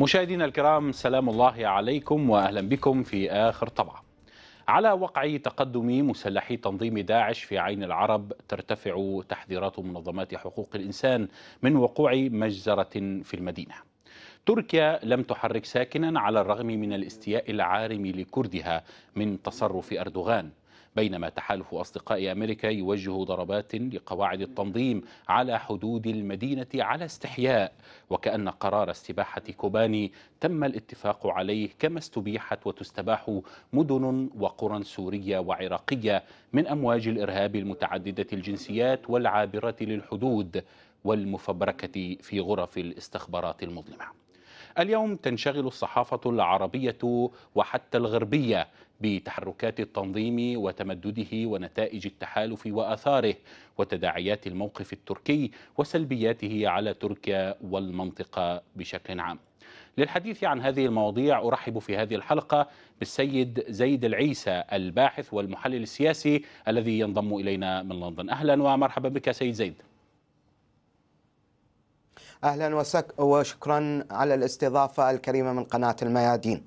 مشاهدينا الكرام سلام الله عليكم واهلا بكم في اخر طبعه. على وقع تقدم مسلحي تنظيم داعش في عين العرب ترتفع تحذيرات منظمات حقوق الانسان من وقوع مجزره في المدينه. تركيا لم تحرك ساكنا على الرغم من الاستياء العارم لكردها من تصرف اردوغان. بينما تحالف أصدقاء أمريكا يوجه ضربات لقواعد التنظيم على حدود المدينة على استحياء وكأن قرار استباحة كوباني تم الاتفاق عليه كما استبيحت وتستباح مدن وقرى سورية وعراقية من أمواج الإرهاب المتعددة الجنسيات والعابرة للحدود والمفبركة في غرف الاستخبارات المظلمة اليوم تنشغل الصحافة العربية وحتى الغربية بتحركات التنظيم وتمدده ونتائج التحالف واثاره وتداعيات الموقف التركي وسلبياته على تركيا والمنطقه بشكل عام. للحديث عن هذه المواضيع أرحب في هذه الحلقة بالسيد زيد العيسى الباحث والمحلل السياسي الذي ينضم إلينا من لندن أهلا ومرحبا بك سيد زيد أهلا وسك وشكرا على الاستضافة الكريمة من قناة الميادين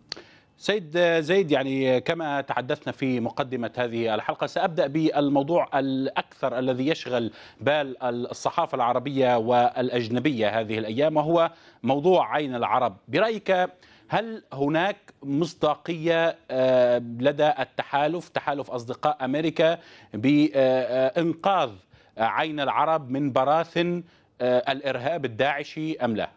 سيد زيد يعني كما تحدثنا في مقدمة هذه الحلقة سأبدأ بالموضوع الأكثر الذي يشغل بال الصحافة العربية والأجنبية هذه الأيام وهو موضوع عين العرب برأيك هل هناك مصداقية آه، لدى التحالف تحالف أصدقاء أمريكا بإنقاذ عين العرب من براثن آه، الإرهاب الداعشي أم لا؟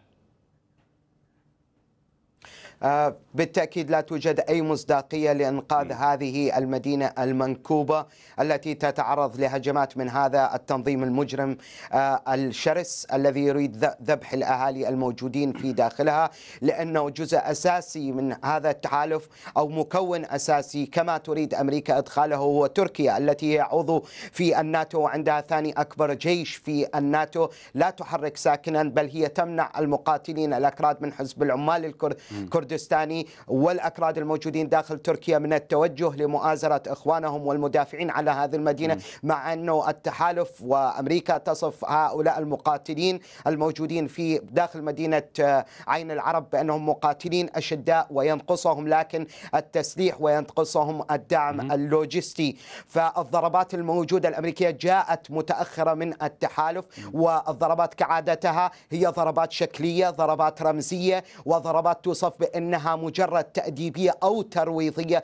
آه، بالتأكيد لا توجد أي مصداقية لإنقاذ هذه المدينة المنكوبة التي تتعرض لهجمات من هذا التنظيم المجرم آه، الشرس الذي يريد ذبح الأهالي الموجودين في داخلها لأنه جزء أساسي من هذا التحالف أو مكون أساسي كما تريد أمريكا إدخاله هو تركيا التي هي عضو في الناتو وعندها ثاني أكبر جيش في الناتو لا تحرك ساكنا بل هي تمنع المقاتلين الأكراد من حزب العمال الكرد الكردستاني والأكراد الموجودين داخل تركيا من التوجه لمؤازرة إخوانهم والمدافعين على هذه المدينة مع أنه التحالف وأمريكا تصف هؤلاء المقاتلين الموجودين في داخل مدينة آه، عين العرب بأنهم مقاتلين أشداء وينقصهم لكن التسليح وينقصهم الدعم اللوجستي فالضربات الموجودة الأمريكية جاءت متأخرة من التحالف والضربات كعادتها هي ضربات شكلية ضربات رمزية وضربات توصف انها مجرد تاديبيه او ترويضيه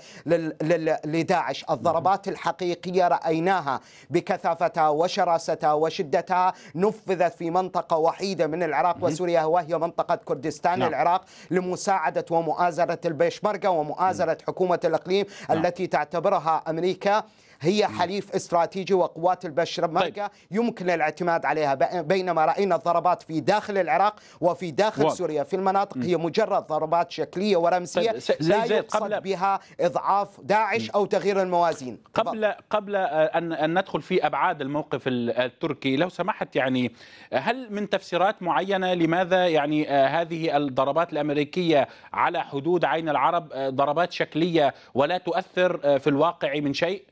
لداعش، الضربات الحقيقيه رايناها بكثافتها وشراستها وشدتها نفذت في منطقه وحيده من العراق وسوريا وهي منطقه كردستان نعم. العراق لمساعده ومؤازره البيشمركه ومؤازره حكومه الاقليم نعم. التي تعتبرها امريكا هي حليف استراتيجي وقوات البشر طيب. يمكن الاعتماد عليها بينما رأينا الضربات في داخل العراق وفي داخل واضح. سوريا في المناطق م. هي مجرد ضربات شكلية ورمزية طيب. لا يقصد قبل... بها إضعاف داعش م. أو تغيير الموازين قبل قبل أن أن ندخل في أبعاد الموقف التركي لو سمحت يعني هل من تفسيرات معينة لماذا يعني آه، هذه الضربات الأمريكية على حدود عين العرب آه، ضربات شكلية ولا تؤثر آه، في الواقع من شيء؟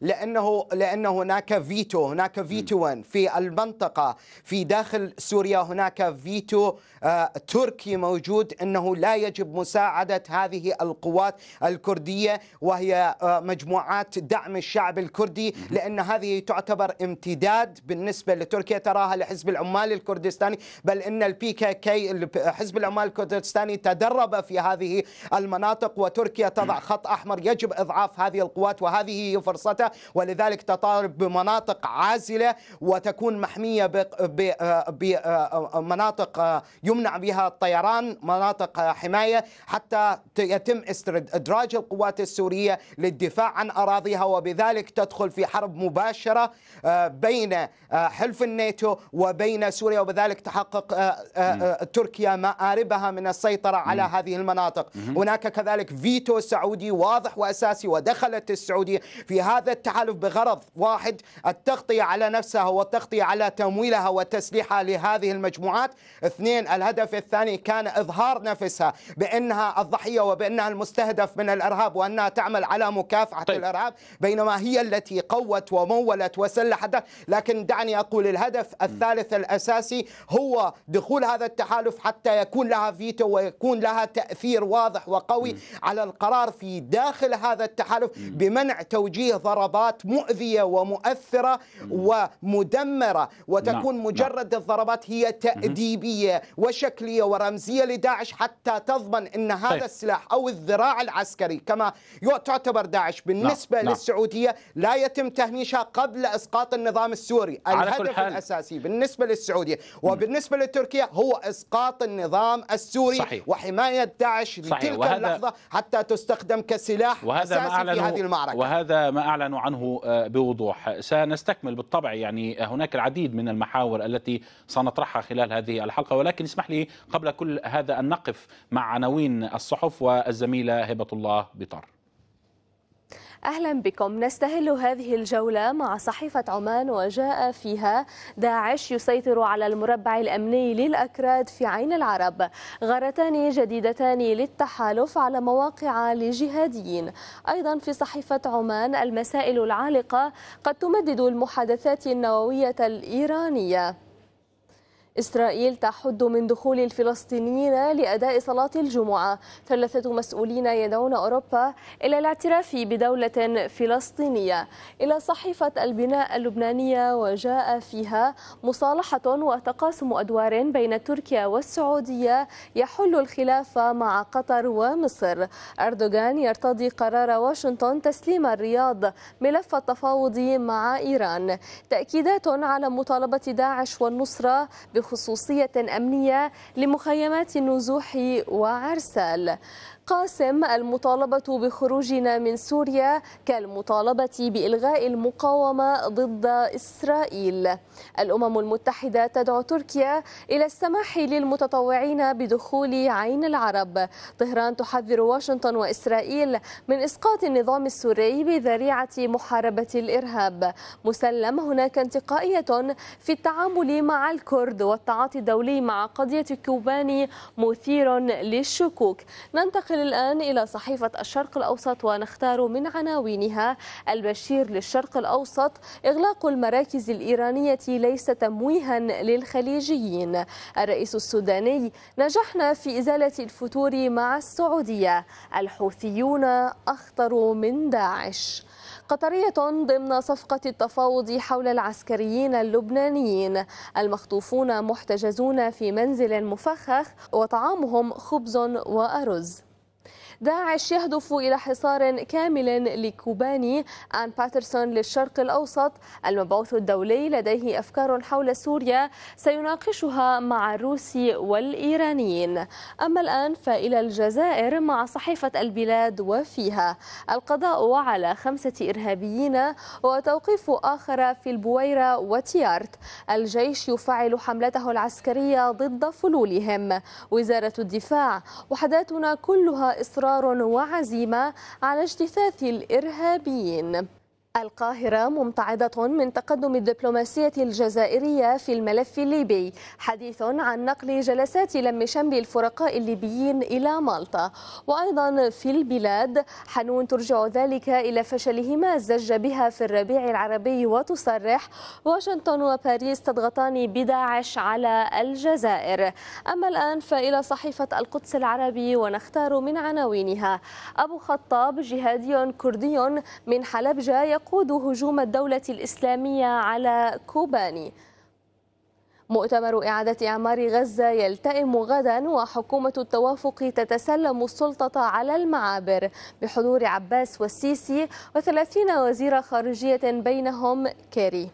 لانه لان هناك فيتو هناك فيتوان في المنطقه في داخل سوريا هناك فيتو آه، تركي موجود انه لا يجب مساعده هذه القوات الكرديه وهي آه، مجموعات دعم الشعب الكردي لان هذه تعتبر امتداد بالنسبه لتركيا تراها لحزب العمال الكردستاني بل ان البي كي حزب العمال الكردستاني تدرب في هذه المناطق وتركيا تضع خط احمر يجب اضعاف هذه القوات وهذه هي فرصتها ولذلك تطالب بمناطق عازلة وتكون محمية بمناطق يمنع بها الطيران مناطق حماية حتى يتم استدراج القوات السورية للدفاع عن أراضيها وبذلك تدخل في حرب مباشرة آه، بين آه، حلف الناتو وبين سوريا وبذلك تحقق آه، تركيا مآربها من السيطرة على هذه المناطق هناك كذلك فيتو سعودي واضح وأساسي ودخلت السعودية في هذا التحالف بغرض واحد التغطية على نفسها والتغطية على تمويلها وتسليحها لهذه المجموعات اثنين الهدف الثاني كان إظهار نفسها بأنها الضحية وبأنها المستهدف من الإرهاب وأنها تعمل على مكافحة طيب. الإرهاب بينما هي التي قوت ومولت وسلحت لكن دعني أقول الهدف الثالث الأساسي هو دخول هذا التحالف حتى يكون لها فيتو ويكون لها تأثير واضح وقوي م. على القرار في داخل هذا التحالف بمنع توجيه ضربات ضربات مؤذية ومؤثرة ومدمرة وتكون نعم، نعم. مجرد الضربات هي تأديبية وشكلية ورمزية لداعش حتى تضمن أن هذا طيب. السلاح أو الذراع العسكري كما تعتبر داعش نعم، بالنسبة للسعودية لا يتم تهميشها قبل إسقاط النظام السوري الهدف الأساسي بالنسبة للسعودية وبالنسبة لتركيا هو إسقاط النظام السوري صحيح. وحماية داعش لتلك اللحظة حتى تستخدم كسلاح أساسي في هذه المعركة وهذا ما أعلن عنه آه، بوضوح سنستكمل بالطبع يعني آه، هناك العديد من المحاور التي سنطرحها خلال هذه الحلقة ولكن اسمح لي قبل كل هذا أن نقف مع عناوين الصحف والزميلة هبة الله بطار أهلا بكم نستهل هذه الجولة مع صحيفة عمان وجاء فيها داعش يسيطر على المربع الأمني للأكراد في عين العرب غارتان جديدتان للتحالف على مواقع لجهاديين أيضا في صحيفة عمان المسائل العالقة قد تمدد المحادثات النووية الإيرانية إسرائيل تحد من دخول الفلسطينيين لأداء صلاة الجمعة ثلاثة مسؤولين يدعون أوروبا إلى الاعتراف بدولة فلسطينية إلى صحيفة البناء اللبنانية وجاء فيها مصالحة وتقاسم أدوار بين تركيا والسعودية يحل الخلاف مع قطر ومصر أردوغان يرتضي قرار واشنطن تسليم الرياض ملف التفاوض مع إيران تأكيدات على مطالبة داعش والنصرة بخ خصوصية أمنية لمخيمات النزوح وعرسال قاسم المطالبة بخروجنا من سوريا كالمطالبة بإلغاء المقاومة ضد إسرائيل الأمم المتحدة تدعو تركيا إلى السماح للمتطوعين بدخول عين العرب طهران تحذر واشنطن وإسرائيل من إسقاط النظام السوري بذريعة محاربة الإرهاب مسلم هناك انتقائية في التعامل مع الكرد والتعاطي الدولي مع قضية كوباني مثير للشكوك ننتقل ننتقل الآن إلى صحيفة الشرق الأوسط ونختار من عناوينها البشير للشرق الأوسط إغلاق المراكز الإيرانية ليس تمويها للخليجيين الرئيس السوداني نجحنا في إزالة الفتور مع السعودية الحوثيون أخطر من داعش قطرية ضمن صفقة التفاوض حول العسكريين اللبنانيين المخطوفون محتجزون في منزل مفخخ وطعامهم خبز وأرز داعش يهدف إلى حصار كامل لكوباني آن باترسون للشرق الأوسط المبعوث الدولي لديه أفكار حول سوريا سيناقشها مع الروسي والإيرانيين أما الآن فإلى الجزائر مع صحيفة البلاد وفيها القضاء على خمسة إرهابيين وتوقيف آخر في البويرة وتيارت الجيش يفعل حملته العسكرية ضد فلولهم وزارة الدفاع وحداتنا كلها إصرار إصرار وعزيمة على اجتثاث الإرهابيين القاهرة ممتعضة من تقدم الدبلوماسية الجزائرية في الملف الليبي حديث عن نقل جلسات لم شمل الفرقاء الليبيين إلى مالطا وأيضا في البلاد حنون ترجع ذلك إلى فشلهما الزج بها في الربيع العربي وتصرح واشنطن وباريس تضغطان بداعش على الجزائر أما الآن فإلى صحيفة القدس العربي ونختار من عناوينها أبو خطاب جهادي كردي من حلبجة يقود هجوم الدولة الإسلامية على كوباني مؤتمر إعادة إعمار غزة يلتئم غدا وحكومة التوافق تتسلم السلطة على المعابر بحضور عباس والسيسي وثلاثين وزير خارجية بينهم كيري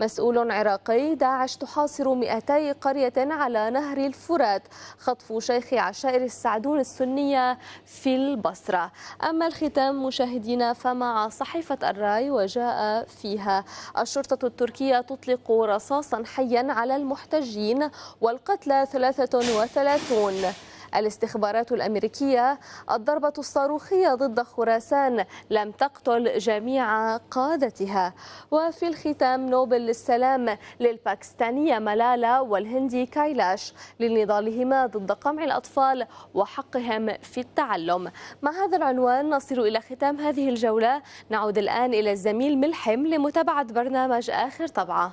مسؤول عراقي داعش تحاصر 200 قرية على نهر الفرات خطف شيخ عشائر السعدون السنية في البصرة أما الختام مشاهدينا فمع صحيفة الراي وجاء فيها الشرطة التركية تطلق رصاصا حيا على المحتجين والقتلى 33 الاستخبارات الأمريكية الضربة الصاروخية ضد خراسان لم تقتل جميع قادتها وفي الختام نوبل للسلام للباكستانية ملالا والهندي كايلاش لنضالهما ضد قمع الأطفال وحقهم في التعلم مع هذا العنوان نصل إلى ختام هذه الجولة نعود الآن إلى الزميل ملحم لمتابعة برنامج آخر طبعة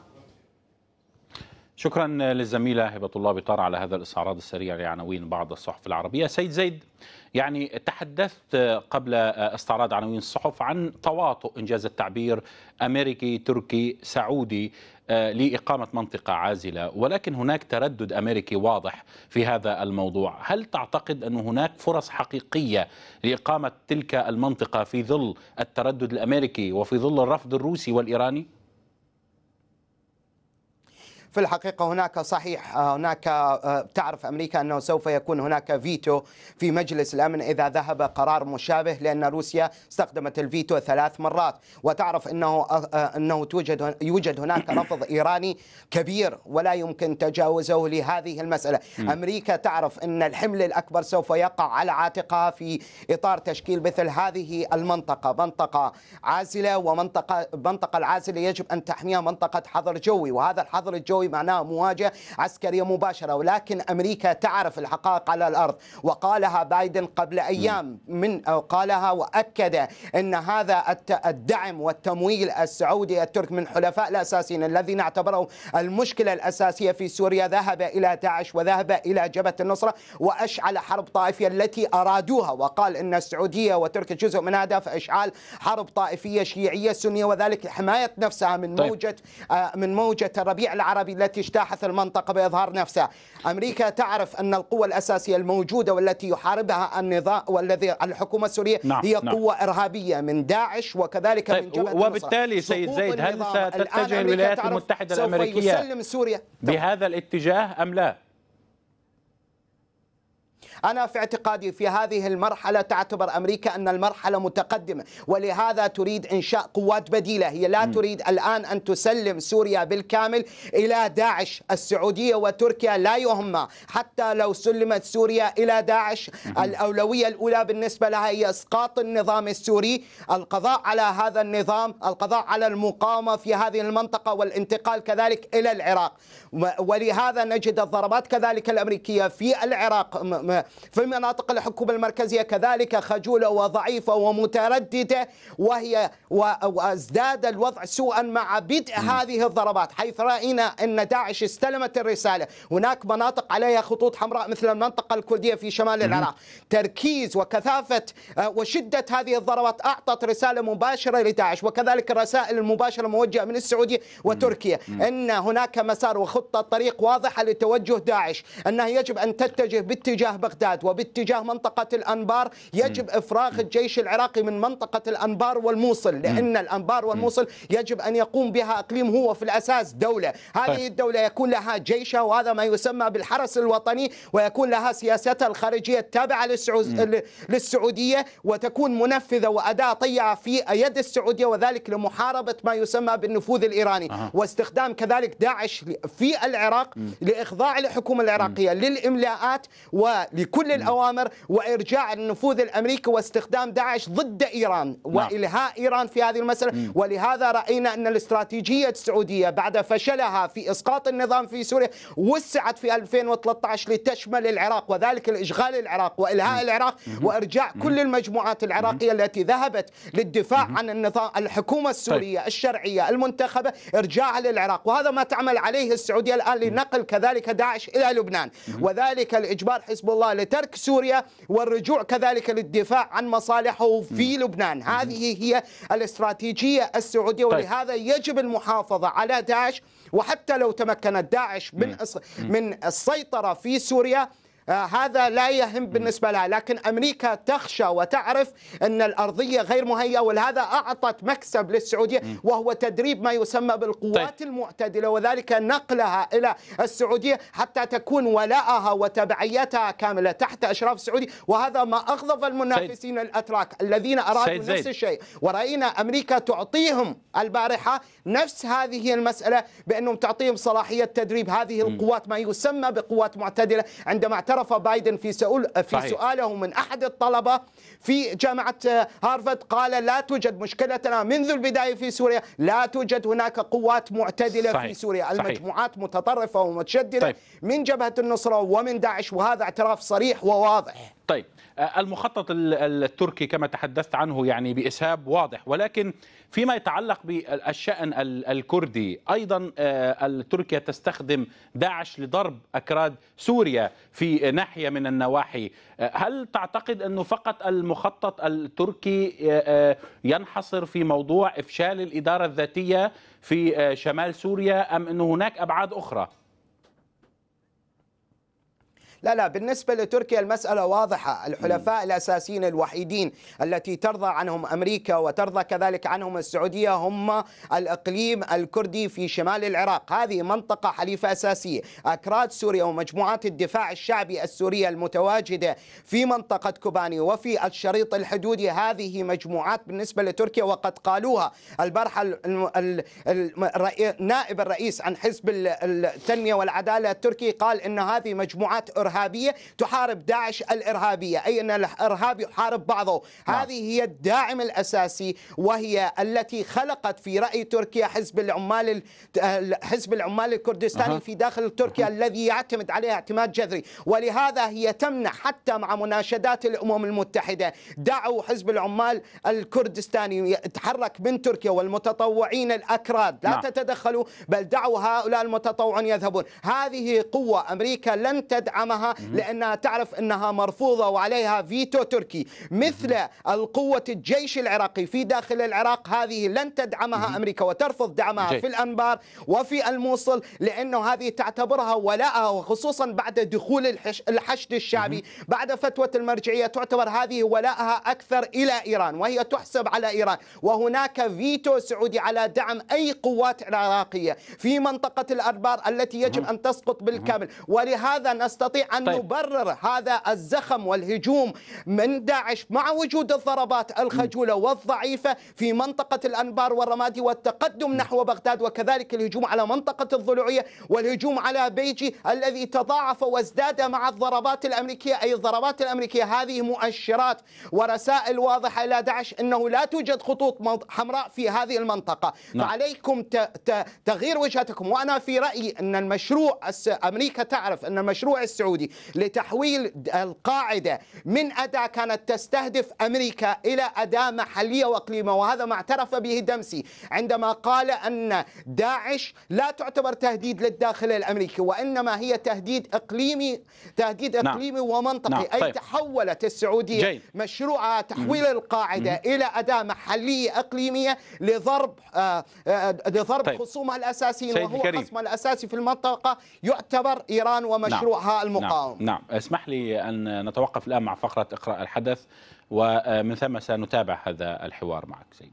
شكرا للزميله هبه الله بطار على هذا الاستعراض السريع لعناوين بعض الصحف العربيه سيد زيد يعني تحدثت قبل استعراض عناوين الصحف عن تواطؤ انجاز التعبير امريكي تركي سعودي آه، لاقامه منطقه عازله ولكن هناك تردد امريكي واضح في هذا الموضوع هل تعتقد ان هناك فرص حقيقيه لاقامه تلك المنطقه في ظل التردد الامريكي وفي ظل الرفض الروسي والايراني في الحقيقة هناك صحيح آه، هناك آه، تعرف أمريكا أنه سوف يكون هناك فيتو في مجلس الأمن إذا ذهب قرار مشابه لأن روسيا استخدمت الفيتو ثلاث مرات وتعرف أنه آه، أنه توجد يوجد هناك رفض إيراني كبير ولا يمكن تجاوزه لهذه المسألة أمريكا تعرف أن الحمل الأكبر سوف يقع على عاتقها في إطار تشكيل مثل هذه المنطقة منطقة عازلة ومنطقة منطقة العازلة يجب أن تحميها منطقة حظر جوي وهذا الحظر الجوي الجوي معناه مواجهة عسكرية مباشرة ولكن أمريكا تعرف الحقائق على الأرض وقالها بايدن قبل أيام من قالها وأكد أن هذا الدعم والتمويل السعودي الترك من حلفاء الأساسيين الذي نعتبره المشكلة الأساسية في سوريا ذهب إلى داعش وذهب إلى جبهة النصرة وأشعل حرب طائفية التي أرادوها وقال أن السعودية وتركيا جزء من أهداف إشعال حرب طائفية شيعية سنية وذلك حماية نفسها من طيب. موجة آه، من موجة الربيع العربي التي اجتاحت المنطقة بإظهار نفسها أمريكا تعرف أن القوة الأساسية الموجودة والتي يحاربها النظام والذي الحكومة السورية نعم. هي نعم. قوة نعم. إرهابية من داعش وكذلك طيب من جبهة وبالتالي سيد زيد هل ستتجه الولايات المتحدة الأمريكية سوف يسلم سوريا بهذا الاتجاه أم لا؟ أنا في اعتقادي في هذه المرحلة تعتبر أمريكا أن المرحلة متقدمة ولهذا تريد إنشاء قوات بديلة هي لا م. تريد الآن أن تسلم سوريا بالكامل إلى داعش السعودية وتركيا لا يهمها حتى لو سلمت سوريا إلى داعش م. الأولوية الأولى بالنسبة لها هي إسقاط النظام السوري القضاء على هذا النظام القضاء على المقاومة في هذه المنطقة والانتقال كذلك إلى العراق ولهذا نجد الضربات كذلك الأمريكية في العراق فمناطق الحكومة المركزية كذلك خجولة وضعيفة ومترددة وهي وازداد الوضع سوءا مع بدء هذه الضربات حيث رأينا أن داعش استلمت الرسالة هناك مناطق عليها خطوط حمراء مثل المنطقة الكردية في شمال العراق تركيز وكثافة آه، وشدة هذه الضربات أعطت رسالة مباشرة لداعش وكذلك الرسائل المباشرة موجهة من السعودية وتركيا أن هناك مسار وخطة طريق واضحة لتوجه داعش أنها يجب أن تتجه باتجاه بغداد وباتجاه منطقة الأنبار يجب إفراغ الجيش العراقي من منطقة الأنبار والموصل لأن الأنبار والموصل يجب أن يقوم بها إقليم هو في الأساس دولة هذه الدولة يكون لها جيشها وهذا ما يسمى بالحرس الوطني ويكون لها سياستها الخارجية التابعة للسعودية وتكون منفذة وأداة طيعة في يد السعودية وذلك لمحاربة ما يسمى بالنفوذ الإيراني أه. واستخدام كذلك داعش في العراق لإخضاع الحكومة العراقية للإملاءات و لكل نعم. الأوامر وإرجاع النفوذ الأمريكي واستخدام داعش ضد إيران نعم. وإلهاء إيران في هذه المسألة ولهذا رأينا أن الاستراتيجية السعودية بعد فشلها في إسقاط النظام في سوريا وسعت في 2013 لتشمل العراق وذلك الإشغال العراق وإلهاء العراق وإرجاع كل المجموعات العراقية التي ذهبت للدفاع عن النظام الحكومة طيب. السورية الشرعية المنتخبة إرجاعها للعراق وهذا ما تعمل عليه السعودية الآن لنقل كذلك داعش إلى لبنان وذلك الإجبار حزب الله الله لترك سوريا والرجوع كذلك للدفاع عن مصالحه في م. لبنان هذه هي الاستراتيجية السعودية طيب. ولهذا يجب المحافظة على داعش وحتى لو تمكنت داعش من من السيطرة في سوريا آه، هذا لا يهم بالنسبة لها لكن أمريكا تخشى وتعرف أن الأرضية غير مهيئة ولهذا أعطت مكسب للسعودية وهو تدريب ما يسمى بالقوات طيب. المعتدلة وذلك نقلها إلى السعودية حتى تكون ولاءها وتبعيتها كاملة تحت أشراف السعودي وهذا ما أغضب المنافسين سيد. الأتراك الذين أرادوا نفس الشيء ورأينا أمريكا تعطيهم البارحة نفس هذه المسألة بأنهم تعطيهم صلاحية تدريب هذه القوات ما يسمى بقوات معتدلة عندما اعترف اعترف بايدن في سؤال في صحيح. سؤاله من احد الطلبه في جامعه آه، هارفارد قال لا توجد مشكلتنا منذ البدايه في سوريا لا توجد هناك قوات معتدله صحيح. في سوريا المجموعات صحيح. متطرفه ومتشدده طيب. من جبهه النصره ومن داعش وهذا اعتراف صريح وواضح طيب آه، المخطط التركي كما تحدثت عنه يعني بإسهاب واضح ولكن فيما يتعلق بالشأن الكردي أيضا آه، تركيا تستخدم داعش لضرب أكراد سوريا في ناحية من النواحي آه، هل تعتقد أنه فقط المخطط التركي ينحصر في موضوع إفشال الإدارة الذاتية في شمال سوريا أم أن هناك أبعاد أخرى؟ لا لا بالنسبة لتركيا المسألة واضحة الحلفاء الأساسيين الوحيدين التي ترضى عنهم أمريكا وترضى كذلك عنهم السعودية هم الإقليم الكردي في شمال العراق هذه منطقة حليفة أساسية أكراد سوريا ومجموعات الدفاع الشعبي السورية المتواجدة في منطقة كوباني وفي الشريط الحدودي هذه مجموعات بالنسبة لتركيا وقد قالوها البارحة نائب الرئيس عن حزب التنمية والعدالة التركي قال أن هذه مجموعات إرهابية تحارب داعش الإرهابية أي أن الإرهاب يحارب بعضه نعم. هذه هي الداعم الأساسي وهي التي خلقت في رأي تركيا حزب العمال حزب العمال الكردستاني أه. في داخل تركيا أه. الذي يعتمد عليها اعتماد جذري ولهذا هي تمنع حتى مع مناشدات الأمم المتحدة دعوا حزب العمال الكردستاني يتحرك من تركيا والمتطوعين الأكراد لا نعم. تتدخلوا بل دعوا هؤلاء المتطوعين يذهبون هذه قوة أمريكا لن تدعمها معها لأنها تعرف أنها مرفوضة وعليها فيتو تركي مثل القوة الجيش العراقي في داخل العراق هذه لن تدعمها أمريكا وترفض دعمها في الأنبار وفي الموصل لأنه هذه تعتبرها ولاءها وخصوصا بعد دخول الحشد الشعبي بعد فتوه المرجعية تعتبر هذه ولاءها أكثر إلى إيران وهي تحسب على إيران وهناك فيتو سعودي على دعم أي قوات عراقية في منطقة الانبار التي يجب أن تسقط بالكامل ولهذا نستطيع أن طيب. نبرر هذا الزخم والهجوم من داعش مع وجود الضربات الخجولة والضعيفة في منطقة الأنبار والرمادي والتقدم نحو بغداد وكذلك الهجوم على منطقة الضلوعية والهجوم على بيجي الذي تضاعف وازداد مع الضربات الأمريكية أي الضربات الأمريكية هذه مؤشرات ورسائل واضحة إلى داعش أنه لا توجد خطوط حمراء في هذه المنطقة نعم. فعليكم تغيير وجهتكم وأنا في رأيي أن المشروع أمريكا تعرف أن المشروع السعودي السعودي لتحويل القاعدة من أداة كانت تستهدف أمريكا إلى أداة محلية وإقليمية وهذا ما اعترف به دمسي عندما قال أن داعش لا تعتبر تهديد للداخل الأمريكي وإنما هي تهديد إقليمي تهديد نعم. إقليمي نعم. ومنطقي نعم. أي طيب. تحولت السعودية جيد. مشروع تحويل مم. القاعدة مم. إلى أداة محلية إقليمية لضرب آه, آه، لضرب طيب. خصومها الأساسيين وهو خصمها الأساسي في المنطقة يعتبر إيران ومشروعها نعم. نعم. نعم. نعم اسمح لي أن نتوقف الآن مع فقرة إقراء الحدث ومن ثم سنتابع هذا الحوار معك سيد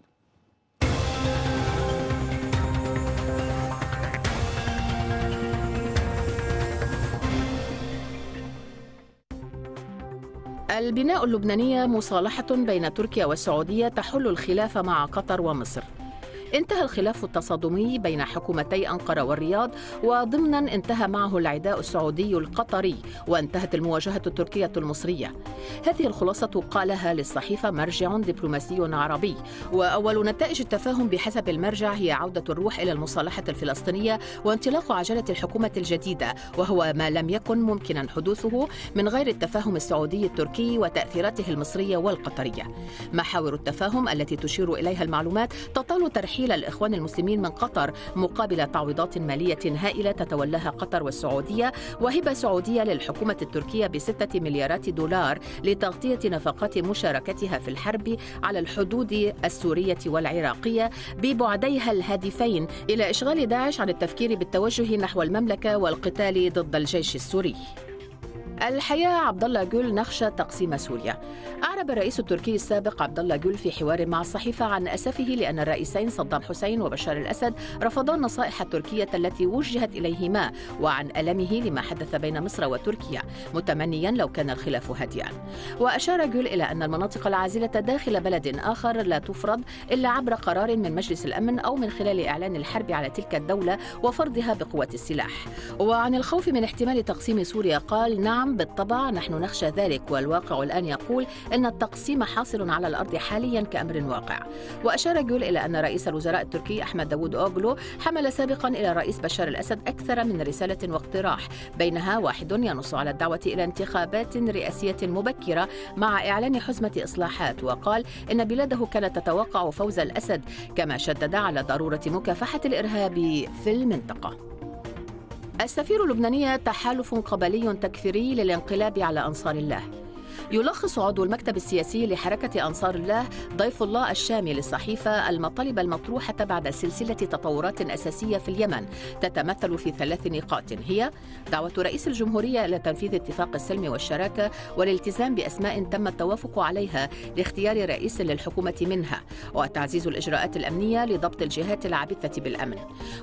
البناء اللبنانية مصالحة بين تركيا والسعودية تحل الخلاف مع قطر ومصر انتهى الخلاف التصادمي بين حكومتي أنقرة والرياض وضمنا انتهى معه العداء السعودي القطري وانتهت المواجهة التركية المصرية هذه الخلاصة قالها للصحيفة مرجع دبلوماسي عربي وأول نتائج التفاهم بحسب المرجع هي عودة الروح إلى المصالحة الفلسطينية وانطلاق عجلة الحكومة الجديدة وهو ما لم يكن ممكنا حدوثه من غير التفاهم السعودي التركي وتأثيراته المصرية والقطرية محاور التفاهم التي تشير إليها المعلومات تطال ترحيل الوكيل الإخوان المسلمين من قطر مقابل تعويضات مالية هائلة تتولاها قطر والسعودية وهبة سعودية للحكومة التركية بستة مليارات دولار لتغطية نفقات مشاركتها في الحرب على الحدود السورية والعراقية ببعديها الهادفين إلى إشغال داعش عن التفكير بالتوجه نحو المملكة والقتال ضد الجيش السوري الحياة عبد الله جول نخشى تقسيم سوريا أعرب الرئيس التركي السابق عبد الله جول في حوار مع الصحيفة عن أسفه لأن الرئيسين صدام حسين وبشار الأسد رفضا النصائح التركية التي وجهت إليهما وعن ألمه لما حدث بين مصر وتركيا متمنيا لو كان الخلاف هادئا وأشار جول إلى أن المناطق العازلة داخل بلد آخر لا تفرض إلا عبر قرار من مجلس الأمن أو من خلال إعلان الحرب على تلك الدولة وفرضها بقوة السلاح وعن الخوف من احتمال تقسيم سوريا قال نعم نعم بالطبع نحن نخشى ذلك والواقع الآن يقول أن التقسيم حاصل على الأرض حاليا كأمر واقع وأشار جول إلى أن رئيس الوزراء التركي أحمد داوود أوغلو حمل سابقا إلى الرئيس بشار الأسد أكثر من رسالة واقتراح بينها واحد ينص على الدعوة إلى انتخابات رئاسية مبكرة مع إعلان حزمة إصلاحات وقال إن بلاده كانت تتوقع فوز الأسد كما شدد على ضرورة مكافحة الإرهاب في المنطقة السفير اللبناني تحالف قبلي تكفيري للانقلاب على أنصار الله يلخص عضو المكتب السياسي لحركة أنصار الله ضيف الله الشامي للصحيفة المطالب المطروحة بعد سلسلة تطورات أساسية في اليمن تتمثل في ثلاث نقاط هي دعوة رئيس الجمهورية إلى تنفيذ اتفاق السلم والشراكة والالتزام بأسماء تم التوافق عليها لاختيار رئيس للحكومة منها وتعزيز الإجراءات الأمنية لضبط الجهات العابثة بالأمن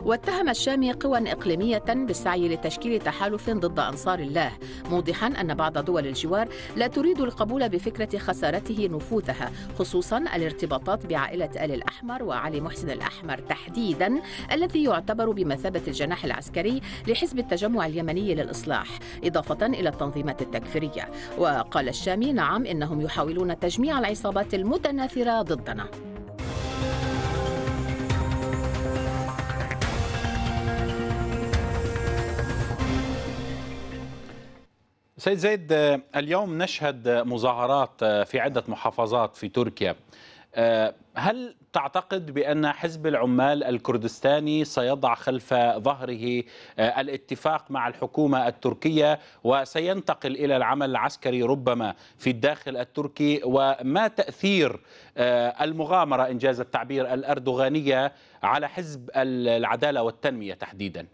واتهم الشامي قوى إقليمية بالسعي لتشكيل تحالف ضد أنصار الله موضحا أن بعض دول الجوار لا تريد يريد القبول بفكرة خسارته نفوذها خصوصا الارتباطات بعائلة آل الأحمر وعلي محسن الأحمر تحديدا الذي يعتبر بمثابة الجناح العسكري لحزب التجمع اليمني للإصلاح إضافة إلى التنظيمات التكفيرية وقال الشامي نعم إنهم يحاولون تجميع العصابات المتناثرة ضدنا سيد زيد آه، اليوم نشهد مظاهرات آه، في عدة محافظات في تركيا آه، هل تعتقد بأن حزب العمال الكردستاني سيضع خلف ظهره الاتفاق مع الحكومة التركية وسينتقل إلى العمل العسكري ربما في الداخل التركي وما تأثير المغامرة إنجاز التعبير الأردوغانية على حزب العدالة والتنمية تحديداً؟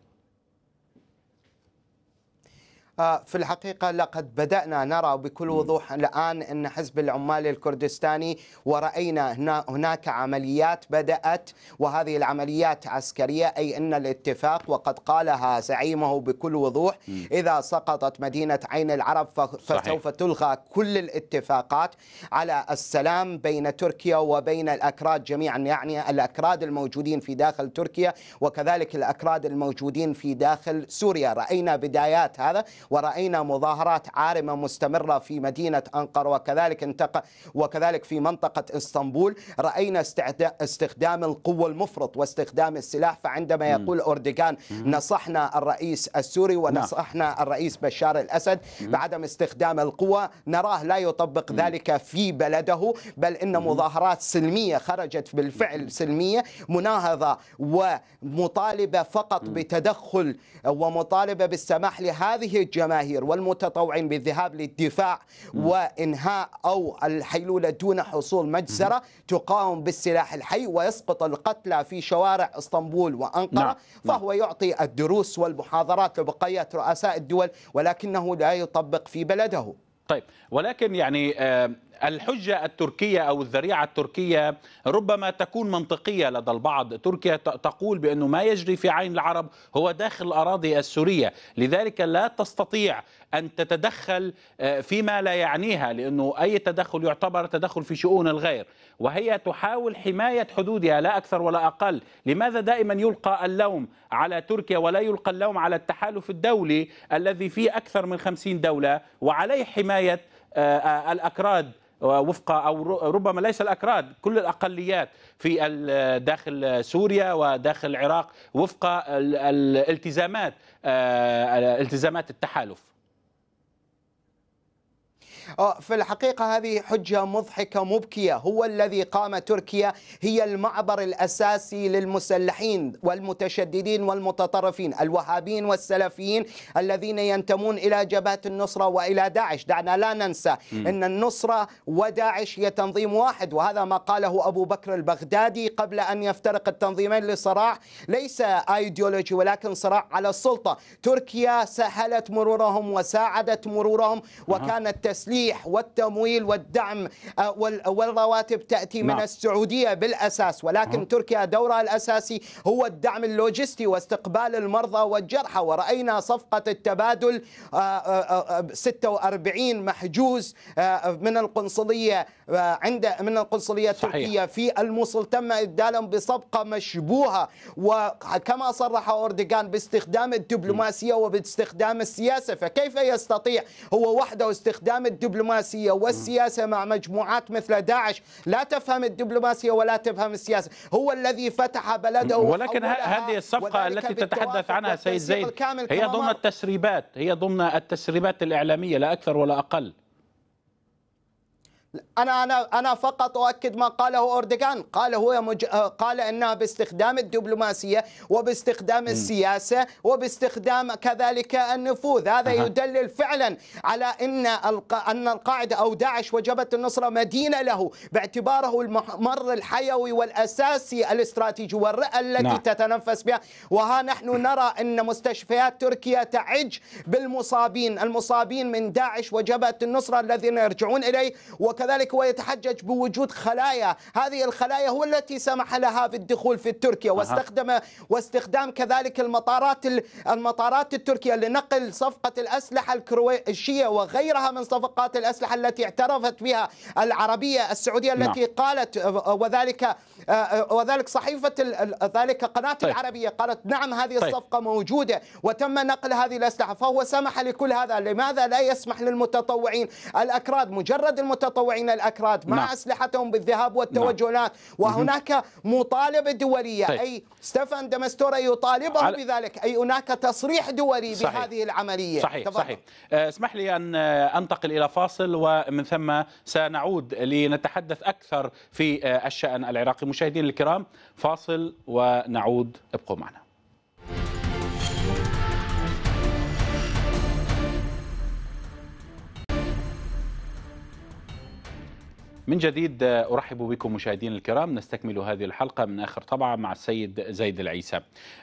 آه، في الحقيقة لقد بدأنا نرى بكل وضوح الآن أن حزب العمال الكردستاني ورأينا هناك عمليات بدأت وهذه العمليات عسكرية أي أن الاتفاق وقد قالها زعيمه بكل وضوح إذا سقطت مدينة عين العرب فسوف تلغى كل الاتفاقات على السلام بين تركيا وبين الأكراد جميعا يعني الأكراد الموجودين في داخل تركيا وكذلك الأكراد الموجودين في داخل سوريا رأينا بدايات هذا ورأينا مظاهرات عارمة مستمرة في مدينة أنقرة وكذلك انتق وكذلك في منطقة اسطنبول رأينا استخدام القوة المفرط واستخدام السلاح فعندما يقول أردوغان نصحنا الرئيس السوري نعم. ونصحنا الرئيس بشار الأسد بعدم استخدام القوة نراه لا يطبق ذلك في بلده بل إن مظاهرات سلمية خرجت بالفعل سلمية مناهضة ومطالبة فقط بتدخل ومطالبة بالسماح لهذه الج... الجماهير والمتطوعين بالذهاب للدفاع وإنهاء أو الحيلولة دون حصول مجزرة تقاوم بالسلاح الحي ويسقط القتلى في شوارع اسطنبول وأنقرة نعم،, نعم. فهو يعطي الدروس والمحاضرات لبقية رؤساء الدول ولكنه لا يطبق في بلده طيب ولكن يعني آه، الحجة التركية أو الذريعة التركية ربما تكون منطقية لدى البعض تركيا تقول بأنه ما يجري في عين العرب هو داخل الأراضي السورية لذلك لا تستطيع أن تتدخل آه، فيما لا يعنيها لأنه أي تدخل يعتبر تدخل في شؤون الغير وهي تحاول حماية حدودها لا أكثر ولا أقل لماذا دائما يلقى اللوم على تركيا ولا يلقى اللوم على التحالف الدولي الذي فيه أكثر من خمسين دولة وعليه حماية آه، آه، الأكراد وفق او ربما ليس الاكراد كل الاقليات في داخل سوريا وداخل العراق وفق الالتزامات آه، التزامات التحالف آه، في الحقيقة هذه حجة مضحكة مبكية هو الذي قام تركيا هي المعبر الأساسي للمسلحين والمتشددين والمتطرفين الوهابيين والسلفيين الذين ينتمون إلى جبهة النصرة وإلى داعش دعنا لا ننسى أن النصرة وداعش هي تنظيم واحد وهذا ما قاله أبو بكر البغدادي قبل أن يفترق التنظيمين لصراع ليس ايديولوجي ولكن صراع على السلطة تركيا سهلت مرورهم وساعدت مرورهم وكانت تسليم الترشيح والتمويل والدعم آه، والرواتب تأتي من نعم. السعودية بالأساس ولكن تركيا دورها الأساسي هو الدعم اللوجستي واستقبال المرضى والجرحى ورأينا صفقة التبادل 46 آه، آه، محجوز من القنصلية عند من القنصلية التركية في الموصل تم إبدالهم بصفقة مشبوهة وكما صرح أردوغان باستخدام الدبلوماسية وباستخدام السياسة فكيف يستطيع هو وحده استخدام الدبلوماسية الدبلوماسية والسياسة مع مجموعات مثل داعش لا تفهم الدبلوماسية ولا تفهم السياسة هو الذي فتح بلده ولكن هذه الصفقة التي تتحدث عنها سيد زيد هي ضمن التسريبات هي ضمن التسريبات الإعلامية لا أكثر ولا أقل انا انا انا فقط اؤكد ما قاله اوردوغان قال هو مج... آه، قال انها باستخدام الدبلوماسيه وباستخدام السياسه وباستخدام كذلك النفوذ هذا أه. يدلل فعلا على ان الق... ان القاعده او داعش وجبهه النصره مدينه له باعتباره الممر الحيوي والاساسي الاستراتيجي والرئه التي نعم. تتنفس بها وها نحن نرى ان مستشفيات تركيا تعج بالمصابين المصابين من داعش وجبهه النصره الذين يرجعون اليه و وكذلك هو يتحجج بوجود خلايا هذه الخلايا هو التي سمح لها بالدخول في تركيا واستخدم واستخدام كذلك المطارات المطارات التركية لنقل صفقة الأسلحة الكرويشية وغيرها من صفقات الأسلحة التي اعترفت بها العربية السعودية نعم. التي نعم. قالت وذلك وذلك صحيفة ذلك قناة طيب. العربية قالت نعم هذه طيب. الصفقة موجودة وتم نقل هذه الأسلحة فهو سمح لكل هذا لماذا لا يسمح للمتطوعين الأكراد مجرد المتطوعين متطوعين الأكراد مع نعم. أسلحتهم بالذهاب نعم. والتوجهات نعم. وهناك مطالبة دولية طيب. أي ستيفان دمستورا يطالبه على... بذلك أي هناك تصريح دولي صحيح. بهذه العملية صحيح تفضل. صحيح آه، اسمح لي أن آه، أنتقل إلى فاصل ومن ثم سنعود لنتحدث أكثر في آه، الشأن العراقي مشاهدينا الكرام فاصل ونعود ابقوا معنا من جديد آه، أرحب بكم مشاهدينا الكرام نستكمل هذه الحلقة من آخر طبعة مع السيد زيد العيسى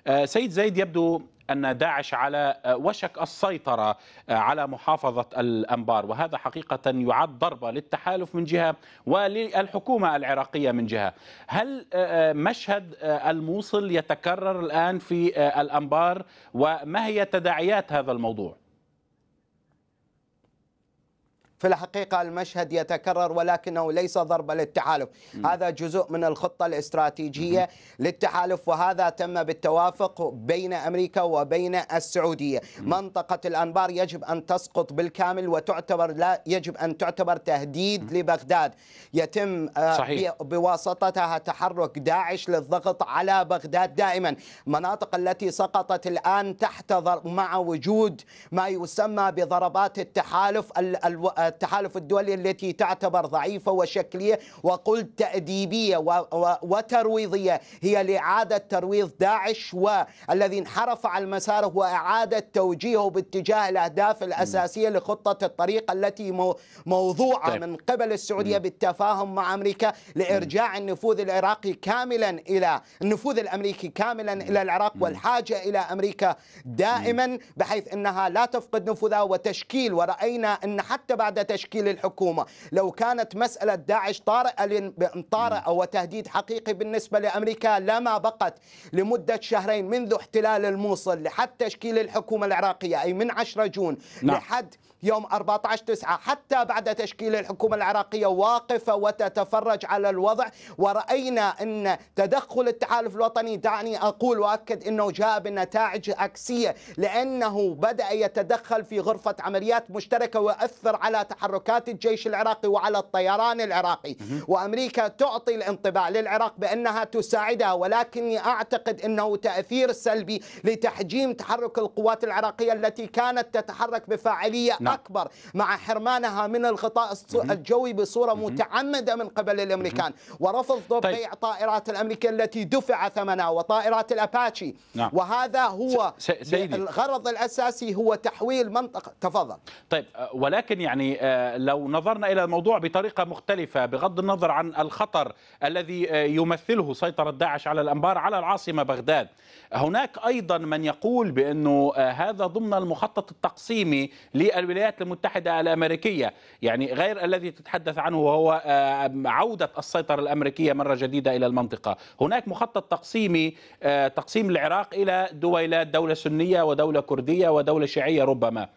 آه، سيد زيد يبدو أن داعش على آه، وشك السيطرة على محافظة الأنبار وهذا حقيقة يعد ضربة للتحالف من جهة وللحكومة العراقية من جهة هل مشهد الموصل يتكرر الآن في الأنبار وما هي تداعيات هذا الموضوع؟ في الحقيقة المشهد يتكرر ولكنه ليس ضربة للتحالف هذا جزء من الخطة الاستراتيجية للتحالف وهذا تم بالتوافق بين أمريكا وبين السعودية منطقة الأنبار يجب أن تسقط بالكامل وتعتبر لا يجب أن تعتبر تهديد لبغداد يتم آه، صحيح. بواسطتها تحرك داعش للضغط على بغداد دائما مناطق التي سقطت الآن تحت مع وجود ما يسمى بضربات التحالف ال... ال... آه، التحالف الدولي التي تعتبر ضعيفة وشكلية وقلت تأديبية وترويضية هي لإعادة ترويض داعش والذي انحرف عن مساره وإعادة توجيهه باتجاه الأهداف الأساسية لخطة الطريق التي موضوعة طيب. من قبل السعودية بالتفاهم مع أمريكا لإرجاع النفوذ العراقي كاملا إلى النفوذ الأمريكي كاملا إلى العراق والحاجة إلى أمريكا دائما بحيث أنها لا تفقد نفوذها وتشكيل ورأينا أن حتى بعد بعد تشكيل الحكومة لو كانت مسألة داعش طارئة طارئة وتهديد حقيقي بالنسبة لأمريكا لما بقت لمدة شهرين منذ احتلال الموصل لحد تشكيل الحكومة العراقية أي من 10 جون نعم. لحد يوم 14 9 حتى بعد تشكيل الحكومة العراقية واقفة وتتفرج على الوضع ورأينا أن تدخل التحالف الوطني دعني أقول وأكد أنه جاء بنتائج عكسية لأنه بدأ يتدخل في غرفة عمليات مشتركة وأثر على تحركات الجيش العراقي وعلى الطيران العراقي وأمريكا تعطي الانطباع للعراق بأنها تساعدها ولكني أعتقد أنه تأثير سلبي لتحجيم تحرك القوات العراقية التي كانت تتحرك بفاعلية نعم. اكبر مع حرمانها من الغطاء الجوي بصورة متعمدة من قبل الأمريكان ورفض طيب. بيع طائرات الأمريكية التي دفع ثمنها وطائرات الأباتشي نعم. وهذا هو سيدي. الغرض الأساسي هو تحويل منطقة تفضل طيب آه، ولكن يعني آه، لو نظرنا إلى الموضوع بطريقة مختلفة بغض النظر عن الخطر الذي آه، يمثله سيطرة داعش على الأنبار على العاصمة بغداد هناك أيضا من يقول بأنه هذا ضمن المخطط التقسيمي للولايات الولايات المتحدة الأمريكية يعني غير الذي تتحدث عنه وهو آه، عودة السيطرة الأمريكية مرة جديدة إلى المنطقة هناك مخطط تقسيمي آه، تقسيم العراق إلى دويلات دولة سنية ودولة كردية ودولة شيعية ربما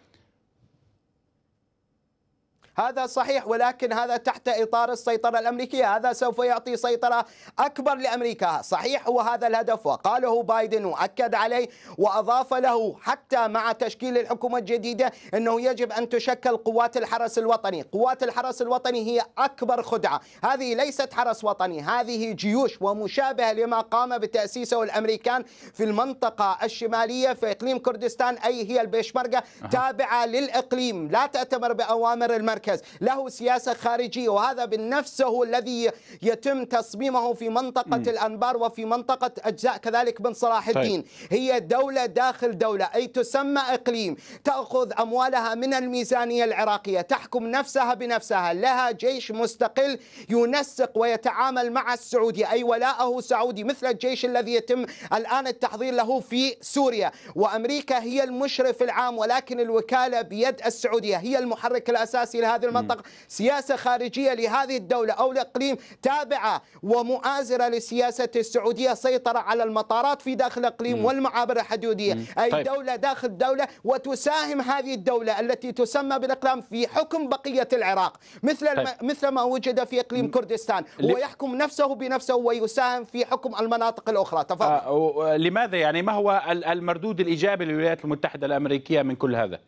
هذا صحيح ولكن هذا تحت إطار السيطرة الأمريكية هذا سوف يعطي سيطرة أكبر لأمريكا صحيح هو هذا الهدف وقاله بايدن وأكد عليه وأضاف له حتى مع تشكيل الحكومة الجديدة أنه يجب أن تشكل قوات الحرس الوطني قوات الحرس الوطني هي أكبر خدعة هذه ليست حرس وطني هذه جيوش ومشابهة لما قام بتأسيسه الأمريكان في المنطقة الشمالية في إقليم كردستان أي هي البيشمركة تابعة للإقليم لا تأتمر بأوامر المركز مركز له سياسة خارجية وهذا بالنفس هو الذي يتم تصميمه في منطقة م. الأنبار وفي منطقة أجزاء كذلك بن صلاح طيب. الدين طيب. هي دولة داخل دولة أي تسمى إقليم تأخذ أموالها من الميزانية العراقية تحكم نفسها بنفسها لها جيش مستقل ينسق ويتعامل مع السعودية أي ولاءه سعودي مثل الجيش الذي يتم الآن التحضير له في سوريا وأمريكا هي المشرف العام ولكن الوكالة بيد السعودية هي المحرك الأساسي لهذا هذه المنطقة سياسة خارجية لهذه الدولة أو الإقليم تابعة ومؤازرة لسياسة السعودية سيطرة على المطارات في داخل الإقليم والمعابر الحدودية أي طيب. دولة داخل دولة وتساهم هذه الدولة التي تسمى بالإقلام في حكم بقية العراق مثل طيب. مثل ما وجد في إقليم كردستان ويحكم نفسه بنفسه ويساهم في حكم المناطق الأخرى تفضل آه لماذا يعني ما هو المردود الإيجابي للولايات المتحدة الأمريكية من كل هذا؟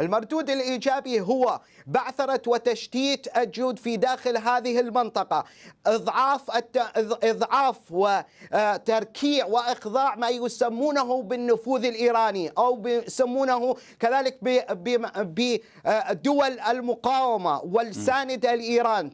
المردود الإيجابي هو بعثرة وتشتيت الجهود في داخل هذه المنطقة إضعاف الت... إضعاف وتركيع آه، وإخضاع ما يسمونه بالنفوذ الإيراني أو يسمونه كذلك بدول المقاومة والساندة لإيران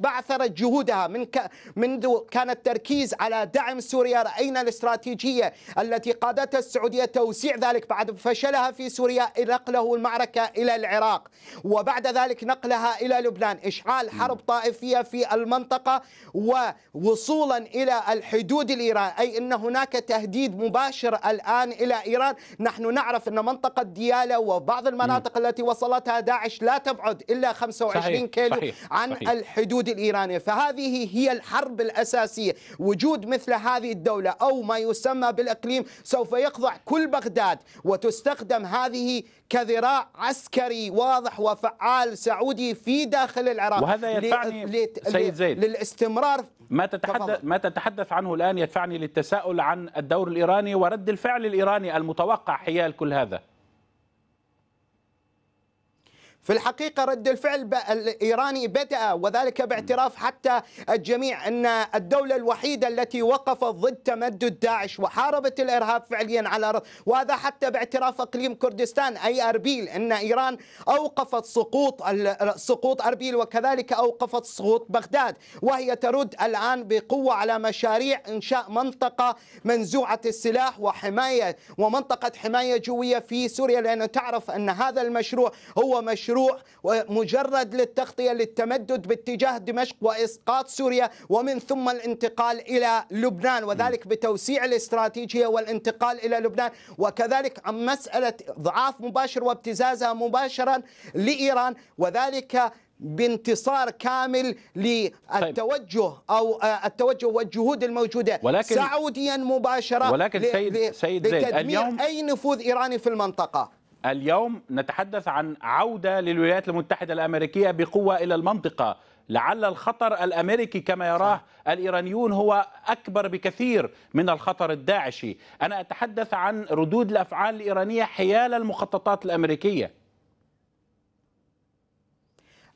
بعثرت جهودها من ك... منذ كان التركيز على دعم سوريا رأينا الاستراتيجية التي قادتها السعودية توسيع ذلك بعد فشلها في سوريا نقله المعركة المعركة إلى العراق وبعد ذلك نقلها إلى لبنان إشعال حرب طائفية في المنطقة ووصولا إلى الحدود الإيرانية أي أن هناك تهديد مباشر الآن إلى إيران نحن نعرف أن منطقة ديالة وبعض المناطق م. التي وصلتها داعش لا تبعد إلا 25 صحيح. كيلو صحيح. عن صحيح. الحدود الإيرانية فهذه هي الحرب الأساسية وجود مثل هذه الدولة أو ما يسمى بالإقليم سوف يخضع كل بغداد وتستخدم هذه كذراع عسكري واضح وفعال سعودي في داخل العراق وهذا يدفعني ل... سيد زيد للاستمرار ما تتحدث ما تتحدث عنه الآن يدفعني للتساؤل عن الدور الإيراني ورد الفعل الإيراني المتوقع حيال كل هذا في الحقيقة رد الفعل الإيراني بدأ وذلك باعتراف حتى الجميع أن الدولة الوحيدة التي وقفت ضد تمدد داعش وحاربت الإرهاب فعليا على الأرض وهذا حتى باعتراف أقليم كردستان أي أربيل أن إيران أوقفت سقوط سقوط أربيل وكذلك أوقفت سقوط بغداد وهي ترد الآن بقوة على مشاريع إنشاء منطقة منزوعة السلاح وحماية ومنطقة حماية جوية في سوريا لأنه تعرف أن هذا المشروع هو مشروع مشروع مجرد للتغطية للتمدد باتجاه دمشق وإسقاط سوريا ومن ثم الانتقال إلى لبنان وذلك بتوسيع الاستراتيجية والانتقال إلى لبنان وكذلك عن مسألة ضعاف مباشر وابتزازها مباشرا لإيران وذلك بانتصار كامل طيب. للتوجه او آه، التوجه والجهود الموجوده ولكن سعوديا مباشره ولكن سيد سيد زيد اليوم اي نفوذ ايراني في المنطقه اليوم نتحدث عن عودة للولايات المتحدة الأمريكية بقوة إلى المنطقة لعل الخطر الامريكي كما يراه الايرانيون هو اكبر بكثير من الخطر الداعشي، انا اتحدث عن ردود الافعال الايرانيه حيال المخططات الامريكيه.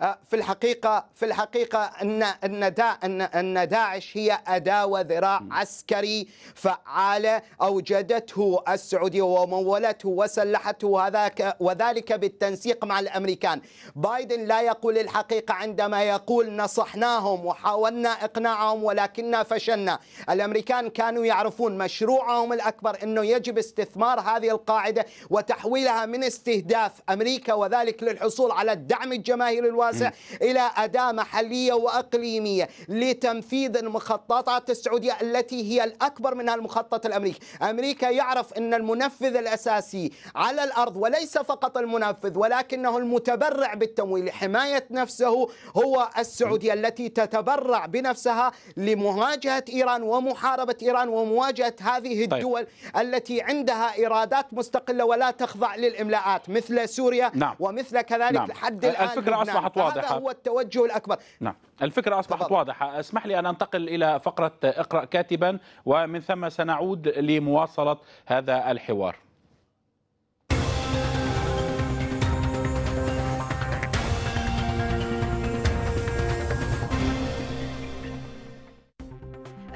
آه، في الحقيقة في الحقيقة أن أن أن داعش هي أداة وذراع عسكري فعالة أوجدته السعودية ومولته وسلحته وذاك وذلك بالتنسيق مع الأمريكان. بايدن لا يقول الحقيقة عندما يقول نصحناهم وحاولنا إقناعهم ولكننا فشلنا. الأمريكان كانوا يعرفون مشروعهم الأكبر أنه يجب استثمار هذه القاعدة وتحويلها من استهداف أمريكا وذلك للحصول على الدعم الجماهيري الواسع إيه. إلى أداة محلية وأقليمية لتنفيذ المخططات السعودية التي هي الأكبر منها المخطط الأمريكي أمريكا يعرف أن المنفذ الأساسي على الأرض وليس فقط المنفذ ولكنه المتبرع بالتمويل لحماية نفسه هو السعودية التي تتبرع بنفسها لمواجهة إيران ومحاربة إيران ومواجهة هذه طيب. الدول طيب. التي عندها إيرادات مستقلة ولا تخضع للإملاءات مثل سوريا نعم. ومثل كذلك نعم. لحد الآن الفكرة أصبحت واضحة هذا هو التوجه الأكبر نعم الفكرة أصبحت طبعا. واضحة اسمح لي أن أنتقل إلى فقرة اقرأ كاتبا ومن ثم سنعود لمواصلة هذا الحوار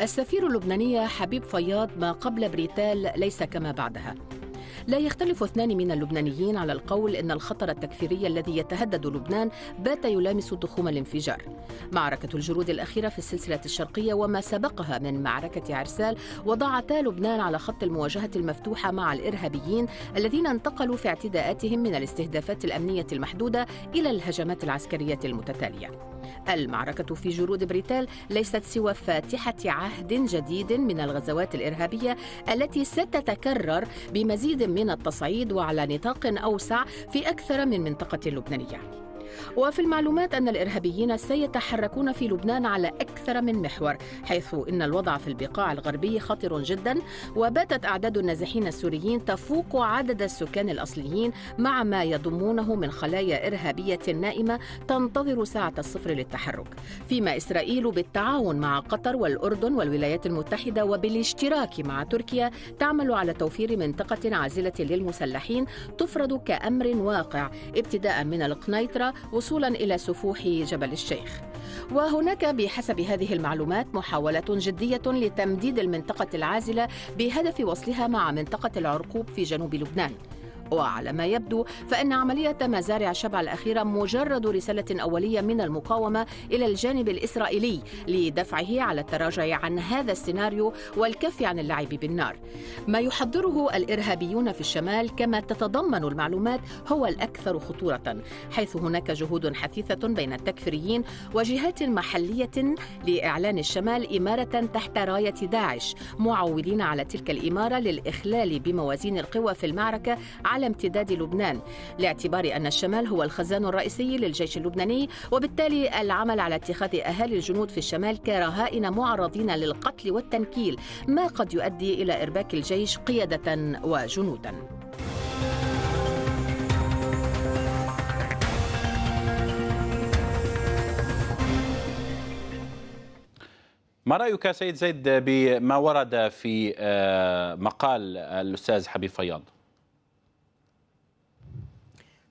السفير اللبناني حبيب فياض ما قبل بريتال ليس كما بعدها لا يختلف اثنان من اللبنانيين على القول ان الخطر التكفيري الذي يتهدد لبنان بات يلامس تخوم الانفجار. معركه الجرود الاخيره في السلسله الشرقيه وما سبقها من معركه عرسال وضعتا لبنان على خط المواجهه المفتوحه مع الارهابيين الذين انتقلوا في اعتداءاتهم من الاستهدافات الامنيه المحدوده الى الهجمات العسكريه المتتاليه. المعركة في جرود بريتال ليست سوى فاتحة عهد جديد من الغزوات الإرهابية التي ستتكرر بمزيد من التصعيد وعلى نطاق أوسع في أكثر من منطقة لبنانية وفي المعلومات أن الإرهابيين سيتحركون في لبنان على أكثر من محور حيث إن الوضع في البقاع الغربي خطر جدا وباتت أعداد النازحين السوريين تفوق عدد السكان الأصليين مع ما يضمونه من خلايا إرهابية نائمة تنتظر ساعة الصفر للتحرك فيما إسرائيل بالتعاون مع قطر والأردن والولايات المتحدة وبالاشتراك مع تركيا تعمل على توفير منطقة عازلة للمسلحين تفرض كأمر واقع ابتداء من القنيطرة وصولا إلى سفوح جبل الشيخ وهناك بحسب هذه المعلومات محاولة جدية لتمديد المنطقة العازلة بهدف وصلها مع منطقة العرقوب في جنوب لبنان وعلى ما يبدو فإن عملية مزارع شبع الأخيرة مجرد رسالة أولية من المقاومة إلى الجانب الإسرائيلي لدفعه على التراجع عن هذا السيناريو والكف عن اللعب بالنار ما يحضره الإرهابيون في الشمال كما تتضمن المعلومات هو الأكثر خطورة حيث هناك جهود حثيثة بين التكفيريين وجهات محلية لإعلان الشمال إمارة تحت راية داعش معولين على تلك الإمارة للإخلال بموازين القوى في المعركة على على امتداد لبنان لاعتبار أن الشمال هو الخزان الرئيسي للجيش اللبناني وبالتالي العمل على اتخاذ أهالي الجنود في الشمال كرهائن معرضين للقتل والتنكيل ما قد يؤدي إلى إرباك الجيش قيادة وجنودا ما رايك سيد زيد بما ورد في آه، مقال الاستاذ حبيب فياض؟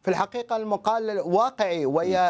في الحقيقة المقال واقعي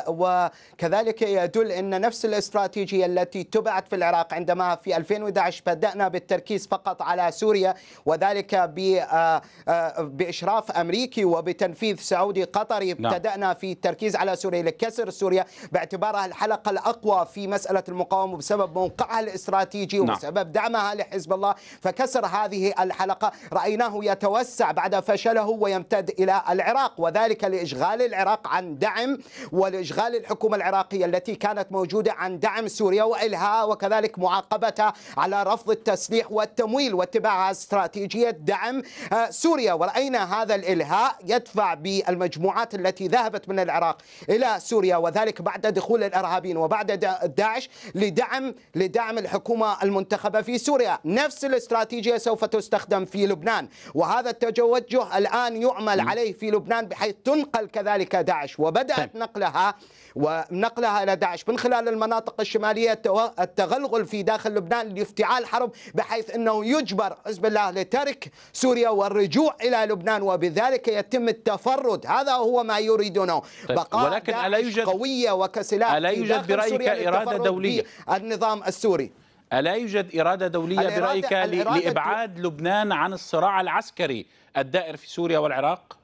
وكذلك يدل أن نفس الاستراتيجية التي تبعت في العراق عندما في 2011 بدأنا بالتركيز فقط على سوريا وذلك آه، آه، بإشراف أمريكي وبتنفيذ سعودي قطري نعم. ابتدأنا في التركيز على سوريا لكسر سوريا باعتبارها الحلقة الأقوى في مسألة المقاومة بسبب موقعها الاستراتيجي نعم. وبسبب دعمها لحزب الله فكسر هذه الحلقة رأيناه يتوسع بعد فشله ويمتد إلى العراق وذلك لاشغال العراق عن دعم ولاشغال الحكومه العراقيه التي كانت موجوده عن دعم سوريا والها وكذلك معاقبتها على رفض التسليح والتمويل واتباعها استراتيجيه دعم آه، سوريا وراينا هذا الالهاء يدفع بالمجموعات التي ذهبت من العراق الى سوريا وذلك بعد دخول الارهابيين وبعد داعش لدعم لدعم الحكومه المنتخبه في سوريا نفس الاستراتيجيه سوف تستخدم في لبنان وهذا التوجه الان يعمل عليه في لبنان بحيث تنقل تنقل كذلك داعش وبدأت طيب. نقلها ونقلها إلى داعش من خلال المناطق الشمالية التغلغل في داخل لبنان لافتعال حرب بحيث أنه يجبر حزب الله لترك سوريا والرجوع إلى لبنان وبذلك يتم التفرد هذا هو ما يريدونه طيب. بقاء ولكن ألا يوجد قوية وكسلاح ألا يوجد برأيك إرادة دولية النظام السوري ألا يوجد إرادة دولية الإرادة برأيك الإرادة لإبعاد لبنان عن الصراع العسكري الدائر في سوريا والعراق؟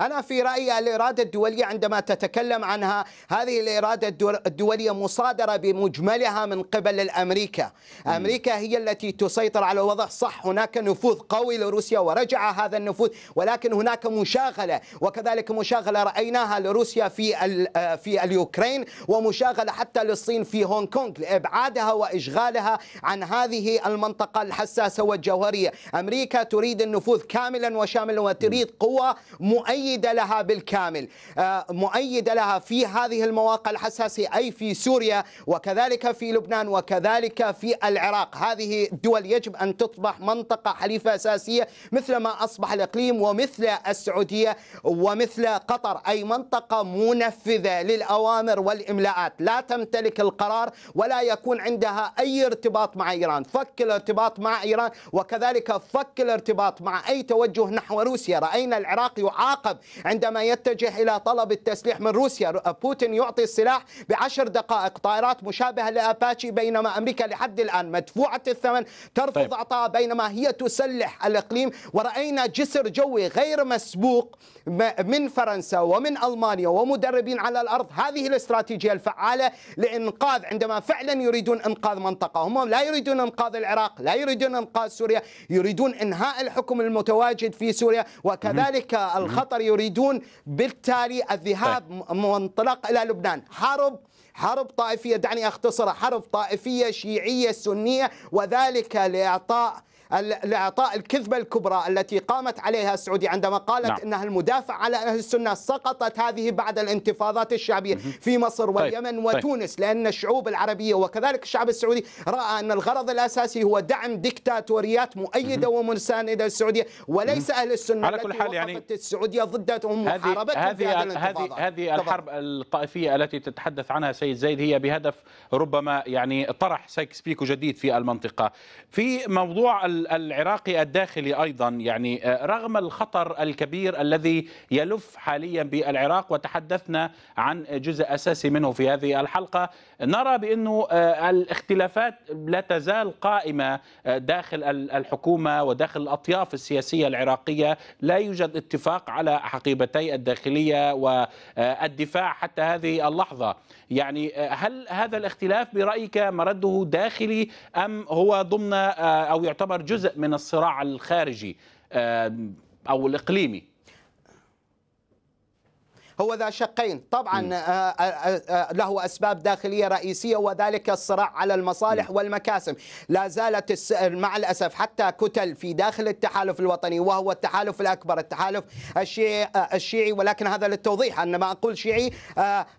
أنا في رأيي الإرادة الدولية عندما تتكلم عنها هذه الإرادة الدولية مصادرة بمجملها من قبل الأمريكا أمريكا هي التي تسيطر على الوضع صح هناك نفوذ قوي لروسيا ورجع هذا النفوذ ولكن هناك مشاغلة وكذلك مشاغلة رأيناها لروسيا في في اليوكرين ومشاغلة حتى للصين في هونغ كونغ لإبعادها وإشغالها عن هذه المنطقة الحساسة والجوهرية أمريكا تريد النفوذ كاملا وشاملا وتريد قوة مؤيدة مؤيدة لها بالكامل آه، مؤيدة لها في هذه المواقع الحساسة أي في سوريا وكذلك في لبنان وكذلك في العراق هذه الدول يجب أن تصبح منطقة حليفة أساسية مثل ما أصبح الإقليم ومثل السعودية ومثل قطر أي منطقة منفذة للأوامر والإملاءات لا تمتلك القرار ولا يكون عندها أي ارتباط مع إيران فك الارتباط مع إيران وكذلك فك الارتباط مع أي توجه نحو روسيا رأينا العراق يعاقب المنتخب عندما يتجه إلى طلب التسليح من روسيا بوتين يعطي السلاح بعشر دقائق طائرات مشابهة لأباتشي بينما أمريكا لحد الآن مدفوعة الثمن ترفض طيب. عطاء بينما هي تسلح الإقليم ورأينا جسر جوي غير مسبوق من فرنسا ومن ألمانيا ومدربين على الأرض هذه الاستراتيجية الفعالة لإنقاذ عندما فعلا يريدون إنقاذ منطقة هم لا يريدون إنقاذ العراق لا يريدون إنقاذ سوريا يريدون إنهاء الحكم المتواجد في سوريا وكذلك الخطر البشر يريدون بالتالي الذهاب طيب. منطلق إلى لبنان حرب حرب طائفية دعني اختصر حرب طائفية شيعية سنية وذلك لإعطاء لاعطاء الكذبه الكبرى التي قامت عليها السعوديه عندما قالت نعم. انها المدافع على اهل السنه سقطت هذه بعد الانتفاضات الشعبيه في مصر طيب، واليمن طيب. وتونس لان الشعوب العربيه وكذلك الشعب السعودي راى ان الغرض الاساسي هو دعم دكتاتوريات مؤيده ومسانده للسعوديه وليس اهل السنه على كل حال يعني السعوديه ضدهم وحاربتهم في هذه الانتفاضات هذه هذه الحرب الطائفيه التي تتحدث عنها سيد زيد هي بهدف ربما يعني طرح سايكس بيكو جديد في المنطقه في موضوع ال العراقي الداخلي ايضا يعني آه، رغم الخطر الكبير الذي يلف حاليا بالعراق وتحدثنا عن جزء اساسي منه في هذه الحلقه نرى بانه آه، الاختلافات لا تزال قائمه آه، داخل الحكومه وداخل الاطياف السياسيه العراقيه لا يوجد اتفاق على حقيبتي الداخليه والدفاع حتى هذه اللحظه يعني آه، هل هذا الاختلاف برأيك مرده داخلي أم هو ضمن آه، أو يعتبر جزء من الصراع الخارجي آه، أو الإقليمي هو ذا شقين طبعا آه، آه، آه، له أسباب داخلية رئيسية وذلك الصراع على المصالح والمكاسب لا زالت مع الأسف حتى كتل في داخل التحالف الوطني وهو التحالف الأكبر التحالف الشيعي, الشيعي ولكن هذا للتوضيح أن ما أقول شيعي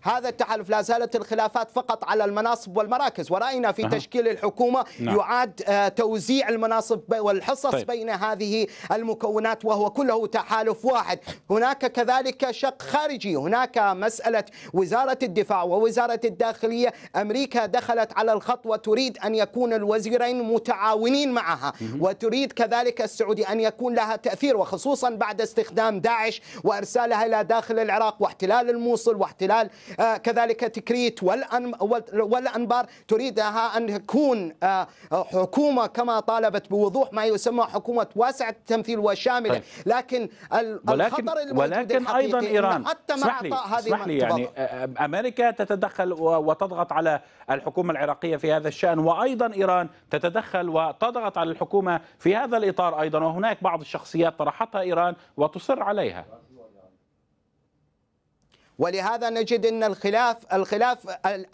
هذا التحالف لا زالت الخلافات فقط على المناصب والمراكز ورأينا في أه. تشكيل الحكومة نعم. يعاد توزيع المناصب والحصص طيب. بين هذه المكونات وهو كله تحالف واحد هناك كذلك شق خارجي الدولي هناك مسألة وزارة الدفاع ووزارة الداخلية أمريكا دخلت على الخط وتريد أن يكون الوزيرين متعاونين معها وتريد كذلك السعودية أن يكون لها تأثير وخصوصا بعد استخدام داعش وإرسالها إلى داخل العراق واحتلال الموصل واحتلال آه، كذلك تكريت والأنبار تريدها أن تكون آه، حكومة كما طالبت بوضوح ما يسمى حكومة واسعة التمثيل وشاملة طيب. لكن الخطر ولكن أيضا إيران حتى مع اعطاء هذه اسمح لي يعني امريكا تتدخل وتضغط على الحكومه العراقيه في هذا الشان وايضا ايران تتدخل وتضغط على الحكومه في هذا الاطار ايضا وهناك بعض الشخصيات طرحتها ايران وتصر عليها ولهذا نجد أن الخلاف الخلاف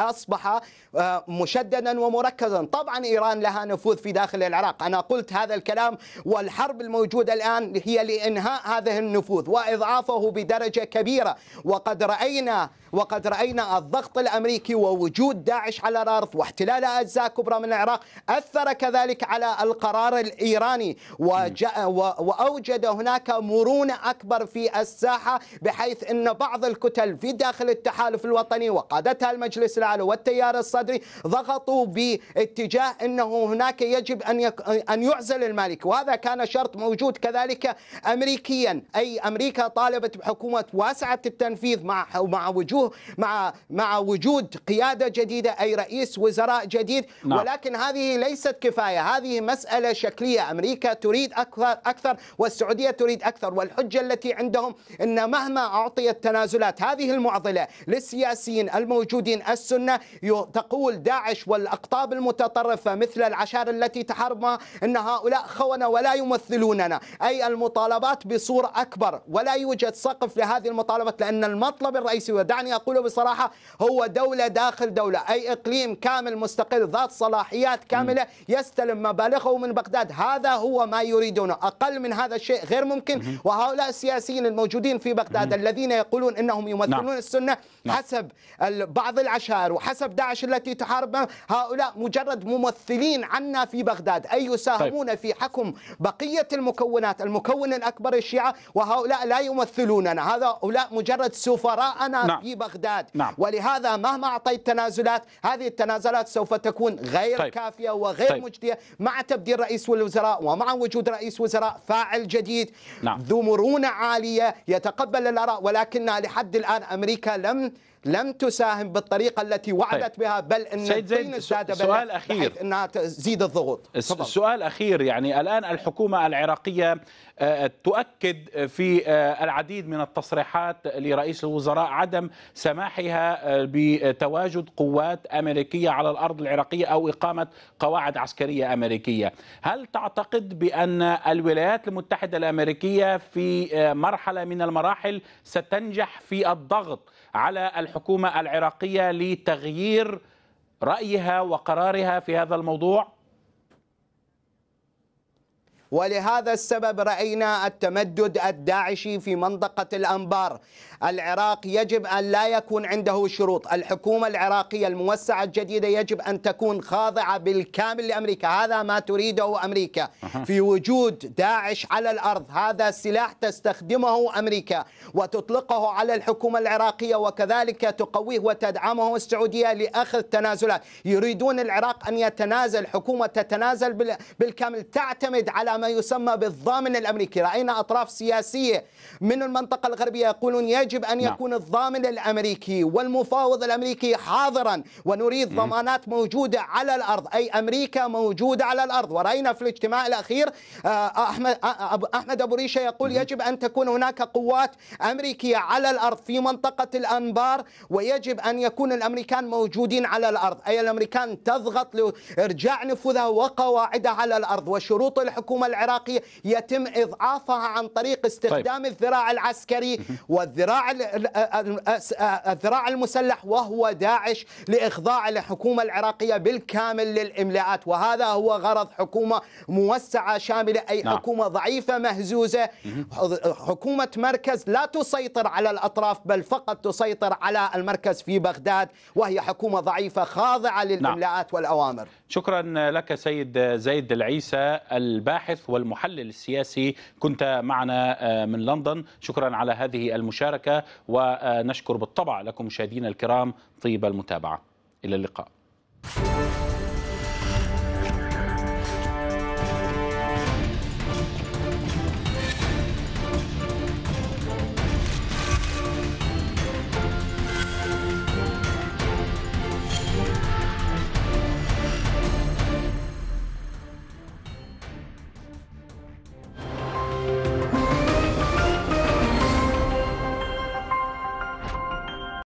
أصبح آه، مشددا ومركزا طبعا إيران لها نفوذ في داخل العراق أنا قلت هذا الكلام والحرب الموجودة الآن هي لإنهاء هذا النفوذ وإضعافه بدرجة كبيرة وقد رأينا وقد رأينا الضغط الأمريكي ووجود داعش على الأرض واحتلال أجزاء كبرى من العراق أثر كذلك على القرار الإيراني وأوجد هناك مرونة أكبر في الساحة بحيث أن بعض الكتل في داخل التحالف الوطني وقادتها المجلس الأعلى والتيار الصدري ضغطوا باتجاه أنه هناك يجب أن أن يعزل المالكي وهذا كان شرط موجود كذلك أمريكيا أي أمريكا طالبت بحكومة واسعة التنفيذ مع مع وجوه مع مع وجود قيادة جديدة أي رئيس وزراء جديد نعم. ولكن هذه ليست كفاية هذه مسألة شكلية أمريكا تريد أكثر أكثر والسعودية تريد أكثر والحجة التي عندهم أن مهما أعطيت تنازلات هذه هذه المعضلة للسياسيين الموجودين السنة تقول داعش والأقطاب المتطرفة مثل العشائر التي تحاربها أن هؤلاء خونة ولا يمثلوننا أي المطالبات بصورة أكبر ولا يوجد سقف لهذه المطالبات لأن المطلب الرئيسي ودعني أقوله بصراحة هو دولة داخل دولة أي إقليم كامل مستقل ذات صلاحيات كاملة يستلم مبالغه من بغداد هذا هو ما يريدونه أقل من هذا الشيء غير ممكن وهؤلاء السياسيين الموجودين في بغداد الذين يقولون أنهم يمثلون يمثلون نعم. السنة نعم. حسب بعض العشائر وحسب داعش التي تحارب هؤلاء مجرد ممثلين عنا في بغداد أي طيب. يساهمون طيب. في حكم بقية المكونات المكون الأكبر الشيعة وهؤلاء لا يمثلوننا هؤلاء مجرد سفراءنا نعم. في بغداد نعم. ولهذا مهما أعطيت تنازلات هذه التنازلات سوف تكون غير طيب. كافية وغير طيب. مجدية مع تبديل رئيس الوزراء ومع وجود رئيس وزراء فاعل جديد نعم. ذو مرونة عالية يتقبل الآراء ولكن لحد الآن الان امريكا لم لم تساهم بالطريقه التي وعدت طيب. بها بل ان الدين الساده سؤال اخير انها تزيد الضغوط تفضل. سؤال اخير يعني الان الحكومه العراقيه آه، تؤكد آه، في آه، العديد من التصريحات لرئيس الوزراء عدم سماحها بتواجد قوات امريكيه على الارض العراقيه او اقامه قواعد عسكريه امريكيه هل تعتقد بان الولايات المتحده الامريكيه في مرحله من المراحل ستنجح في الضغط على الحكومه العراقيه لتغيير رايها وقرارها في هذا الموضوع ولهذا السبب رأينا التمدد الداعشي في منطقة الأنبار العراق يجب أن لا يكون عنده شروط الحكومة العراقية الموسعة الجديدة يجب أن تكون خاضعة بالكامل لأمريكا هذا ما تريده أمريكا في وجود داعش على الأرض هذا سلاح تستخدمه أمريكا وتطلقه على الحكومة العراقية وكذلك تقويه وتدعمه السعودية لأخذ تنازلات يريدون العراق أن يتنازل حكومة تتنازل بالكامل تعتمد على ما يسمى بالضامن الامريكي، راينا اطراف سياسيه من المنطقه الغربيه يقولون يجب ان نعم. يكون الضامن الامريكي والمفاوض الامريكي حاضرا ونريد ضمانات موجوده على الارض، اي امريكا موجوده على الارض، وراينا في الاجتماع الاخير آه، آه، احمد آه، احمد ابو ريشه يقول يجب ان تكون هناك قوات امريكيه على الارض في منطقه الانبار ويجب ان يكون الامريكان موجودين على الارض، اي الامريكان تضغط لارجاع نفوذها وقواعدها على الارض وشروط الحكومه العراقية يتم إضعافها عن طريق استخدام طيب. الذراع العسكري والذراع الذراع المسلح وهو داعش لإخضاع الحكومة العراقية بالكامل للإملاءات وهذا هو غرض حكومة موسعة شاملة أي نعم. حكومة ضعيفة مهزوزة حكومة مركز لا تسيطر على الأطراف بل فقط تسيطر على المركز في بغداد وهي حكومة ضعيفة خاضعة نعم. للإملاءات والأوامر شكرا لك سيد زيد العيسى الباحث والمحلل السياسي كنت معنا آه، من لندن شكرا على هذه المشاركة ونشكر بالطبع لكم مشاهدينا الكرام طيب المتابعة إلى اللقاء